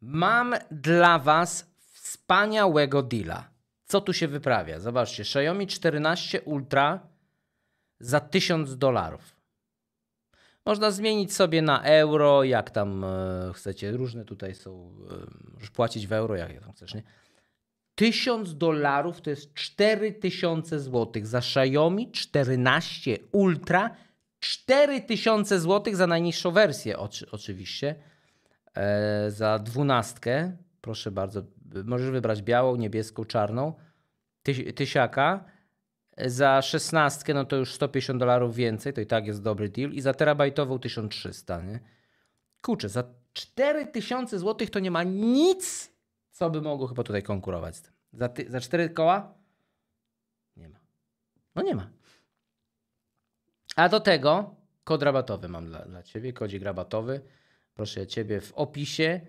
Mam dla Was wspaniałego deala. Co tu się wyprawia? Zobaczcie, Xiaomi 14 Ultra za 1000 dolarów. Można zmienić sobie na euro, jak tam e, chcecie. Różne tutaj są, e, możesz płacić w euro, jak tam chcesz, nie? 1000 dolarów to jest 4000 zł za Xiaomi 14 Ultra. 4000 zł za najniższą wersję, oczy, oczywiście. E, za dwunastkę, proszę bardzo, możesz wybrać białą, niebieską, czarną, ty, tysiaka. E, za szesnastkę, no to już 150 dolarów więcej, to i tak jest dobry deal. I za terabajtową 1300, nie? Kurczę, za 4000 zł to nie ma nic, co by mogło chyba tutaj konkurować z tym. Za, ty, za 4 koła? Nie ma. No nie ma. A do tego kod rabatowy mam dla, dla Ciebie, kodzik rabatowy proszę Ciebie, w opisie.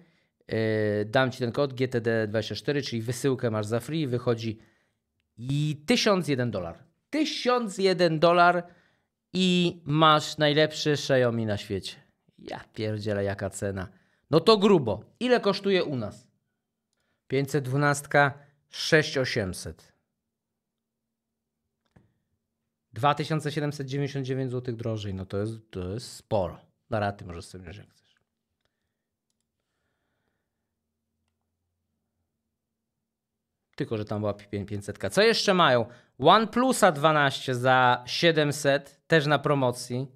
E, dam Ci ten kod GTD24, czyli wysyłkę masz za free. Wychodzi i 1001 dolar. 1001 dolar i masz najlepszy Xiaomi na świecie. Ja pierdzielę, jaka cena. No to grubo. Ile kosztuje u nas? 512 6800. 2799 zł drożej. No to jest, to jest sporo. Na raty możesz sobie wziąć tylko że tam była 500. Co jeszcze mają? OnePlusa 12 za 700, też na promocji.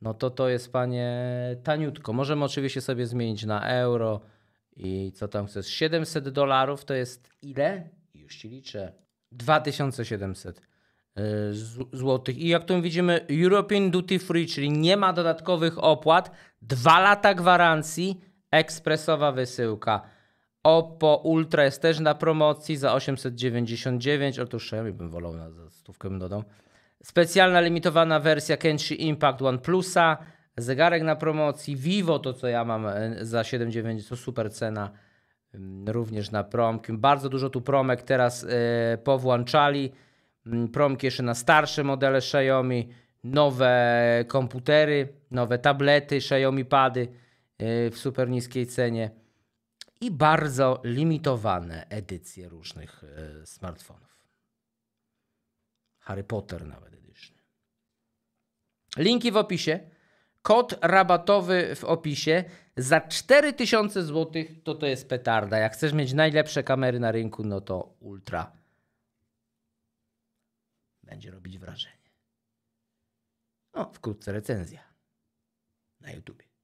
No to to jest, panie, taniutko. Możemy oczywiście sobie zmienić na euro i co tam chcesz. 700 dolarów to jest ile? Już ci liczę. 2700 e, złotych. I jak tu widzimy, European Duty Free, czyli nie ma dodatkowych opłat, dwa lata gwarancji, ekspresowa wysyłka. Oppo Ultra jest też na promocji za 899. Otóż ja bym wolał, na, za stówkę bym dodał. Specjalna limitowana wersja Kenshi Impact One Plusa. Zegarek na promocji. Vivo, to co ja mam e, za 7,9, to super cena. Mm, również na promki. Bardzo dużo tu promek teraz yy, powłączali. Mm, promki jeszcze na starsze modele Xiaomi. Nowe komputery, nowe tablety, Xiaomi Pady yy, w super niskiej cenie i bardzo limitowane edycje różnych e, smartfonów. Harry Potter nawet edition. Linki w opisie. Kod rabatowy w opisie. Za 4000 zł to to jest petarda. Jak chcesz mieć najlepsze kamery na rynku, no to ultra będzie robić wrażenie. No, wkrótce recenzja na YouTubie.